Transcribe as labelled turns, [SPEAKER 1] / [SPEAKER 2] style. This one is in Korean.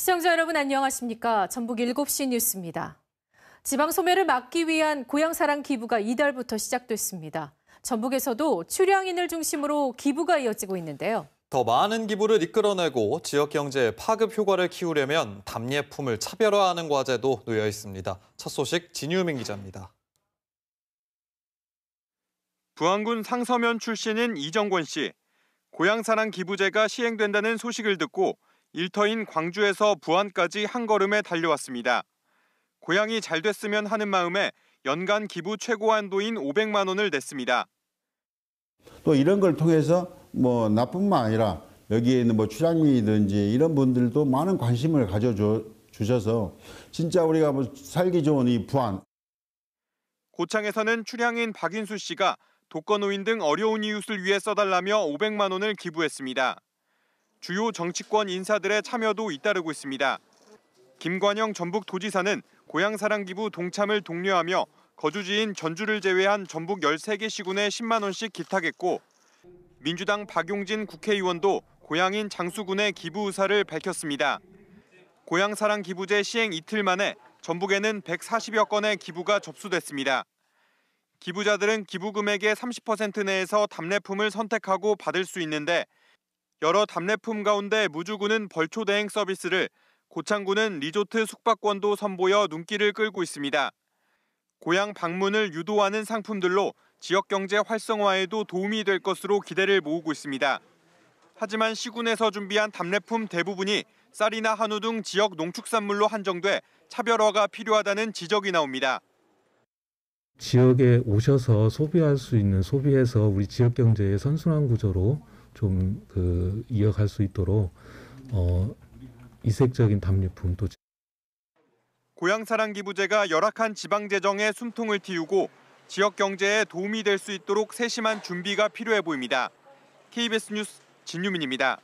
[SPEAKER 1] 시청자 여러분 안녕하십니까? 전북 7시 뉴스입니다. 지방 소매를 막기 위한 고향사랑 기부가 이달부터 시작됐습니다. 전북에서도 출향인을 중심으로 기부가 이어지고 있는데요. 더 많은 기부를 이끌어내고 지역 경제의 파급 효과를 키우려면 담례품을 차별화하는 과제도 놓여 있습니다. 첫 소식 진유민 기자입니다. 부안군 상서면 출신인 이정권 씨. 고향사랑 기부제가 시행된다는 소식을 듣고 일터인 광주에서 부안까지 한 걸음에 달려왔습니다. 고향이 잘 됐으면 하는 마음에 연간 기부 최고 한도인 500만 원을 냈습니다. 또 이런 걸 통해서 뭐 나뿐만 아니라 여기에 있는 뭐 출장민이든지 이런 분들도 많은 관심을 가져주셔서 진짜 우리가 뭐 살기 좋은 이 부안. 고창에서는 출향인 박인수 씨가 독거노인 등 어려운 이웃을 위해 써달라며 500만 원을 기부했습니다. 주요 정치권 인사들의 참여도 잇따르고 있습니다. 김관영 전북도지사는 고향사랑기부 동참을 독려하며 거주지인 전주를 제외한 전북 13개 시군에 10만 원씩 기탁했고 민주당 박용진 국회의원도 고향인 장수군의 기부 의사를 밝혔습니다. 고향사랑 기부제 시행 이틀 만에 전북에는 140여 건의 기부가 접수됐습니다. 기부자들은 기부 금액의 30% 내에서 답례품을 선택하고 받을 수 있는데 여러 답례품 가운데 무주군은 벌초 대행 서비스를 고창군은 리조트 숙박권도 선보여 눈길을 끌고 있습니다. 고향 방문을 유도하는 상품들로 지역 경제 활성화에도 도움이 될 것으로 기대를 모으고 있습니다. 하지만 시군에서 준비한 답례품 대부분이 쌀이나 한우 등 지역 농축산물로 한정돼 차별화가 필요하다는 지적이 나옵니다. 지역에 오셔서 소비할 수 있는 소비해서 우리 지역 경제의 선순환 구조로 좀그 이어갈 수 있도록 어 이색적인 담요품또 고향사랑 기부제가 열악한 지방 재정에 숨통을 틔우고 지역 경제에 도움이 될 수 있도록 세심한 준비가 필요해 보입니다. KBS 뉴스 진유민입니다.